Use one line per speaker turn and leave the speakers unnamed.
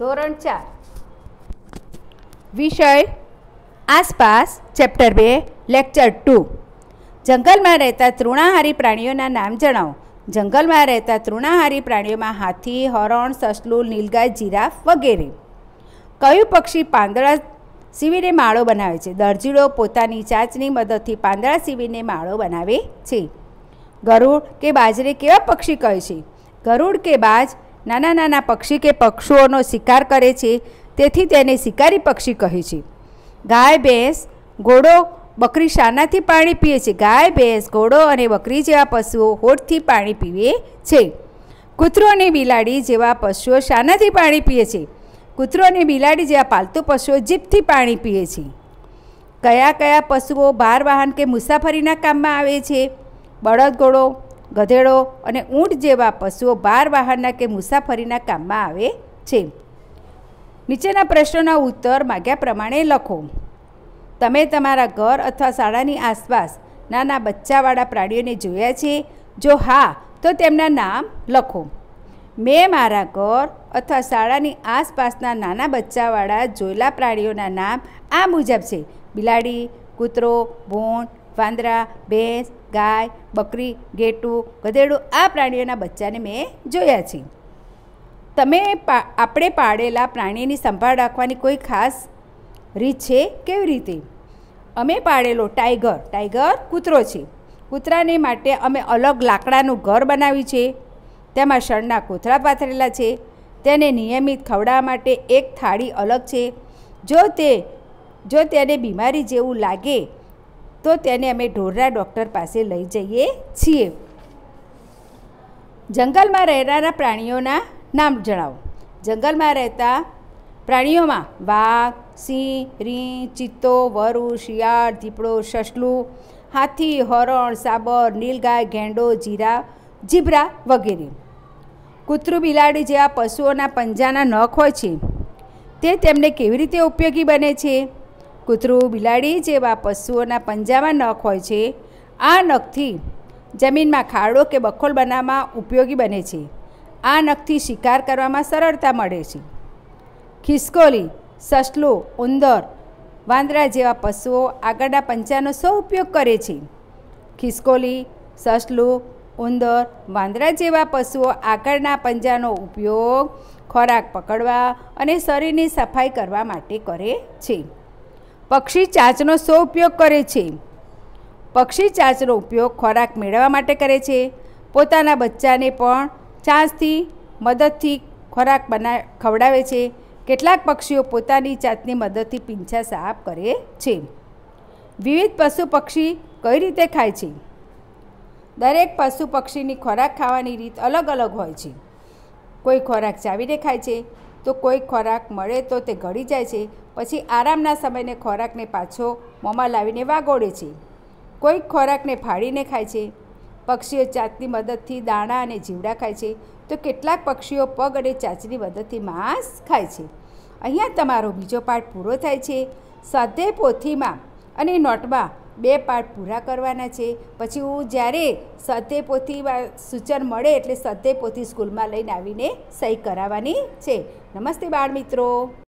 ધોરણ ચાર વિષય આસપાસ ચેપ્ટર બે લેક્ચર ટુ જંગલમાં રહેતા તૃણાહારી પ્રાણીઓના નામ જણાવો જંગલમાં રહેતા તૃણાહારી પ્રાણીઓમાં હાથી હરણ સસલું નીલગાય જીરાફ વગેરે કયું પક્ષી પાંદડા સીવીને માળો બનાવે છે દરજીડો પોતાની ચાંચની મદદથી પાંદડા સીવીને માળો બનાવે છે ગરુડ કે બાજરે કેવા પક્ષી કહે છે ગરુડ કે બાજ નાના નાના પક્ષી કે પક્ષીઓનો શિકાર કરે છે તેથી તેને શિકારી પક્ષી કહે છે ગાય ભેંસ ઘોડો બકરી શાનાથી પાણી પીએ છે ગાય ભેંસ ઘોડો અને બકરી જેવા પશુઓ હોઠથી પાણી પીવે છે કૂતરો અને બિલાડી જેવા પશુઓ શાનાથી પાણી પીએ છે કૂતરો અને બિલાડી જેવા પાલતુ પશુઓ જીભથી પાણી પીએ છે કયા કયા પશુઓ ભાર વાહન કે મુસાફરીના કામમાં આવે છે બળદ ઘોડો ગધેડો અને ઊંટ જેવા પશુઓ બાર બહારના કે મુસાફરીના કામમાં આવે છે નીચેના પ્રશ્નોના ઉત્તર માગ્યા પ્રમાણે લખો તમે તમારા ઘર અથવા શાળાની આસપાસ નાના બચ્ચાવાળા પ્રાણીઓને જોયા છે જો હા તો તેમના નામ લખો મેં મારા ઘર અથવા શાળાની આસપાસના નાના બચ્ચાવાળા જોયેલા પ્રાણીઓના નામ આ મુજબ છે બિલાડી કૂતરો ભૂંડ વાંદરા ભેંસ ગાય બકરી ઘેટું ગધેડું આ પ્રાણીઓના બચ્ચાને મેં જોયા છે તમે આપણે પાળેલા પ્રાણીની સંભાળ રાખવાની કોઈ ખાસ રીત છે કેવી રીતે અમે પાળેલો ટાઈગર ટાઈગર કૂતરો છે કૂતરાને માટે અમે અલગ લાકડાનું ઘર બનાવ્યું છે તેમાં શણના કોથળા પાથરેલા છે તેને નિયમિત ખવડાવવા માટે એક થાળી અલગ છે જો તે જો તેને બીમારી જેવું લાગે તો તેને અમે ઢોરરા ડૉક્ટર પાસે લઈ જઈએ છીએ જંગલમાં રહેનારા પ્રાણીઓના નામ જણાવો જંગલમાં રહેતા પ્રાણીઓમાં વાઘ સિંહ રીં ચિત્તો વરુ શિયાળ દીપડો સસલું હાથી હરણ સાબર નીલગાય ગેંડો જીરા જીબ્રા વગેરે કૂતરું બિલાડી જેવા પશુઓના પંજાના નખ હોય છે તે તેમને કેવી રીતે ઉપયોગી બને છે કૂતરું બિલાડી જેવા પશુઓના પંજામાં નખ હોય છે આ નખથી જમીનમાં ખાડો કે બખોલ બનાવવામાં ઉપયોગી બને છે આ નખથી શિકાર કરવામાં સરળતા મળે છે ખિસકોલી સસલો ઉંદર વાંદરા જેવા પશુઓ આગળના પંજાનો સૌ ઉપયોગ કરે છે ખિસકોલી સસલો ઉંદર વાંદરા જેવા પશુઓ આગળના પંજાનો ઉપયોગ ખોરાક પકડવા અને શરીરની સફાઈ કરવા માટે કરે છે પક્ષી ચાંચનો શો ઉપયોગ કરે છે પક્ષી ચાંચનો ઉપયોગ ખોરાક મેળવવા માટે કરે છે પોતાના બચ્ચાને પણ ચાંચથી મદદથી ખોરાક બના ખવડાવે છે કેટલાક પક્ષીઓ પોતાની જાતની મદદથી પીંછા સાફ કરે છે વિવિધ પશુ પક્ષી કઈ રીતે ખાય છે દરેક પશુ પક્ષીની ખોરાક ખાવાની રીત અલગ અલગ હોય છે કોઈ ખોરાક ચાવીને ખાય છે તો કોઈ ખોરાક મળે તો તે ગળી જાય છે પછી આરામના સમયને ખોરાકને પાછો મોંમાં લાવીને વાગોળે છે કોઈક ખોરાકને ફાડીને ખાય છે પક્ષીઓ ચાંચની મદદથી દાણા અને જીવડા ખાય છે તો કેટલાક પક્ષીઓ પગ અને ચાંચની મદદથી માંસ ખાય છે અહીંયા તમારો બીજો પાઠ પૂરો થાય છે સ્વાધ્યાય પોથીમાં અને નોટમાં બે પાઠ પૂરા કરવાના છે પછી હું જ્યારે સધ્ય પોથીમાં સૂચન મળે એટલે સધ્ય પોથી સ્કૂલમાં લઈને આવીને સહી કરાવવાની છે નમસ્તે બાળ મિત્રો